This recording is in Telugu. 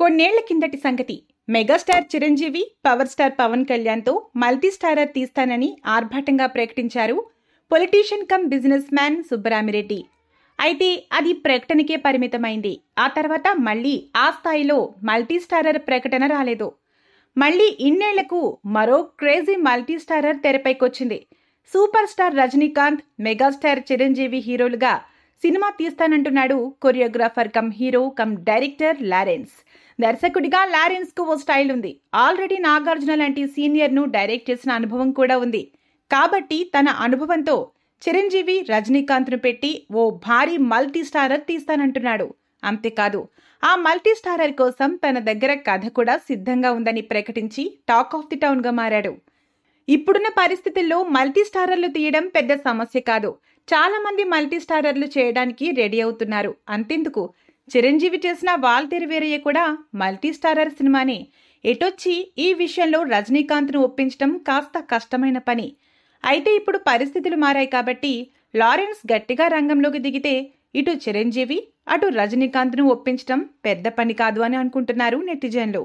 కొన్నేళ్ల కిందటి సంగతి megastar Chiranjeevi power star Pawan కళ్యాణ్తో మల్టీస్టారర్ తీస్తానని ఆర్భాటంగా ప్రకటించారు politician come business man Subbarami Reddy అయితే అది ప్రకటనకే పరిమితమైంది ఆ తర్వాత మళ్ళీ ఆ స్థాయిలో మల్టీస్టారర్ ప్రకటన రాలేదు మళ్ళీ ఇన్నేళ్లకు మరో క్రేజీ మల్టీస్టారర్ తెరపైకొచ్చింది super star Rajinikanth megastar Chiranjeevi హీరోలుగా సినిమా తీస్తానంటున్నాడు choreographer cum hero cum director Lawrence దర్శకుడిగా లారెన్స్కు ఓ స్టైల్ ఉంది ఆల్రెడీ నాగార్జున లాంటి సీనియర్ను డైరెక్ట్ చేసిన అనుభవం కూడా ఉంది కాబట్టి తన అనుభవంతో చిరంజీవి రజనీకాంత్ను పెట్టి ఓ భారీ మల్టీ స్టారర్ తీస్తానంటున్నాడు అంతేకాదు ఆ మల్టీ స్టారర్ కోసం తన దగ్గర కథ కూడా సిద్ధంగా ఉందని ప్రకటించి టాక్ ఆఫ్ ది టౌన్గా మారాడు ఇప్పుడున్న పరిస్థితుల్లో మల్టీ స్టారర్లు తీయడం పెద్ద సమస్య కాదు చాలా మంది మల్టీ స్టారర్లు చేయడానికి రెడీ అవుతున్నారు అంతెందుకు చిరంజీవి చేసిన వాల్ వేరయ్య కూడా మల్టీస్టారర్ సినిమాని ఎటొచ్చి ఈ విషయంలో రజనీకాంత్ను ఒప్పించడం కాస్త కష్టమైన పని అయితే ఇప్పుడు పరిస్థితులు మారాయి కాబట్టి లారెన్స్ గట్టిగా రంగంలోకి దిగితే ఇటు చిరంజీవి అటు రజనీకాంత్ను ఒప్పించడం పెద్ద పని కాదు అని అనుకుంటున్నారు నెటిజన్లు